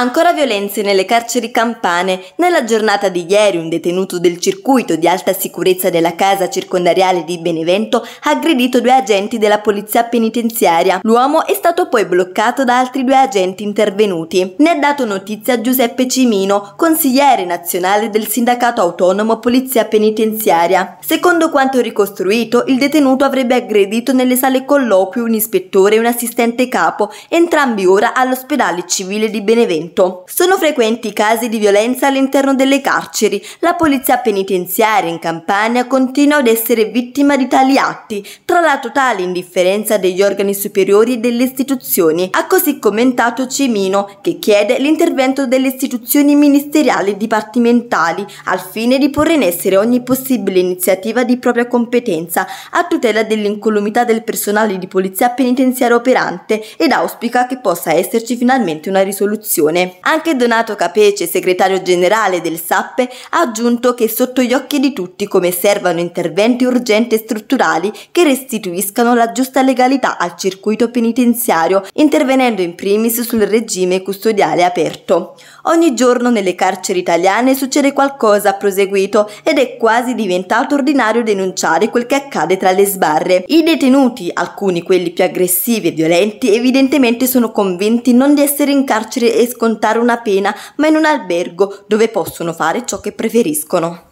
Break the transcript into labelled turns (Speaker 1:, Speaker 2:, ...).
Speaker 1: Ancora violenze nelle carceri campane. Nella giornata di ieri un detenuto del circuito di alta sicurezza della casa circondariale di Benevento ha aggredito due agenti della polizia penitenziaria. L'uomo è stato poi bloccato da altri due agenti intervenuti. Ne ha dato notizia Giuseppe Cimino, consigliere nazionale del sindacato autonomo Polizia Penitenziaria. Secondo quanto ricostruito, il detenuto avrebbe aggredito nelle sale colloqui un ispettore e un assistente capo, entrambi ora all'ospedale civile di Benevento violento. Sono frequenti i casi di violenza all'interno delle carceri. La polizia penitenziaria in Campania continua ad essere vittima di tali atti, tra la totale indifferenza degli organi superiori e delle istituzioni, ha così commentato Cimino, che chiede l'intervento delle istituzioni ministeriali e dipartimentali al fine di porre in essere ogni possibile iniziativa di propria competenza a tutela dell'incolumità del personale di polizia penitenziaria operante ed auspica che possa esserci finalmente una risoluzione regione. Anche Donato Capece, segretario generale del SAP, ha aggiunto che è sotto gli occhi di tutti come servano interventi urgenti e strutturali che restituiscano la giusta legalità al circuito penitenziario, intervenendo in primis sul regime custodiale aperto. Ogni giorno nelle carceri italiane succede qualcosa, ha proseguito, ed è quasi diventato ordinario denunciare quel che accade tra le sbarre. I detenuti, alcuni quelli più aggressivi e violenti, evidentemente sono convinti non di essere in carcere e scontati scontare una pena, ma in un albergo dove possono fare ciò che preferiscono.